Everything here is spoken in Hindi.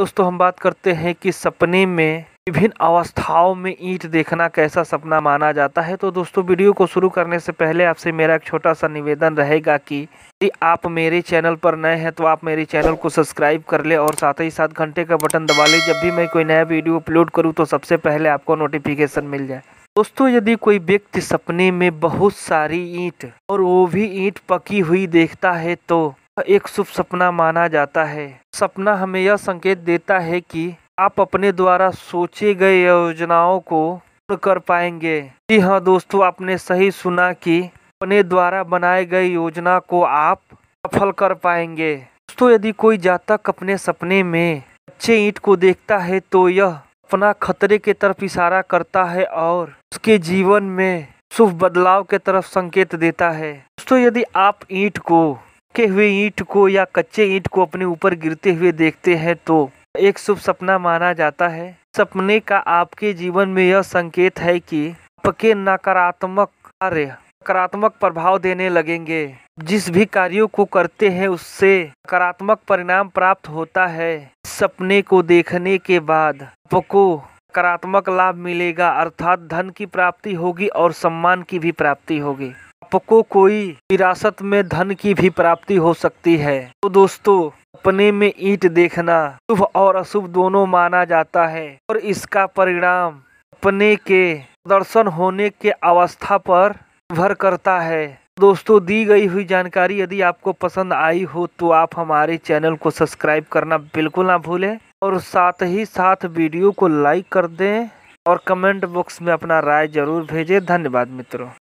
दोस्तों हम बात करते हैं कि सपने में विभिन्न अवस्थाओं में ईंट देखना कैसा सपना माना जाता है तो दोस्तों वीडियो को शुरू करने से पहले आपसे मेरा एक छोटा सा निवेदन रहेगा कि यदि आप मेरे चैनल पर नए हैं तो आप मेरे चैनल को सब्सक्राइब कर ले और साथ ही साथ घंटे का बटन दबा लें जब भी मैं कोई नया वीडियो अपलोड करूँ तो सबसे पहले आपको नोटिफिकेशन मिल जाए दोस्तों यदि कोई व्यक्ति सपने में बहुत सारी ईंट और वो भी ईंट पकी हुई देखता है तो एक शुभ सपना माना जाता है सपना हमें यह संकेत देता है कि आप अपने द्वारा सोचे गए योजनाओं को पूर्ण कर पाएंगे जी हाँ दोस्तों आपने सही सुना कि अपने द्वारा बनाए गए योजना को आप सफल कर पाएंगे दोस्तों यदि कोई जातक अपने सपने में अच्छे ईंट को देखता है तो यह अपना खतरे के तरफ इशारा करता है और उसके जीवन में शुभ बदलाव के तरफ संकेत देता है दोस्तों यदि आप ईंट को रखे हुए ईंट को या कच्चे ईंट को अपने ऊपर गिरते हुए देखते हैं तो एक शुभ सपना माना जाता है सपने का आपके जीवन में यह संकेत है कि आपके नकारात्मक कार्य नकारात्मक प्रभाव देने लगेंगे जिस भी कार्यों को करते हैं उससे नकारात्मक परिणाम प्राप्त होता है सपने को देखने के बाद आपको नकारात्मक लाभ मिलेगा अर्थात धन की प्राप्ति होगी और सम्मान की भी प्राप्ति होगी आपको कोई विरासत में धन की भी प्राप्ति हो सकती है तो दोस्तों अपने में ईट देखना शुभ और अशुभ दोनों माना जाता है और इसका परिणाम अपने के दर्शन होने के अवस्था पर भर करता है दोस्तों दी गई हुई जानकारी यदि आपको पसंद आई हो तो आप हमारे चैनल को सब्सक्राइब करना बिल्कुल ना भूलें और साथ ही साथ वीडियो को लाइक कर दें और कमेंट बॉक्स में अपना राय जरूर भेजें धन्यवाद मित्रों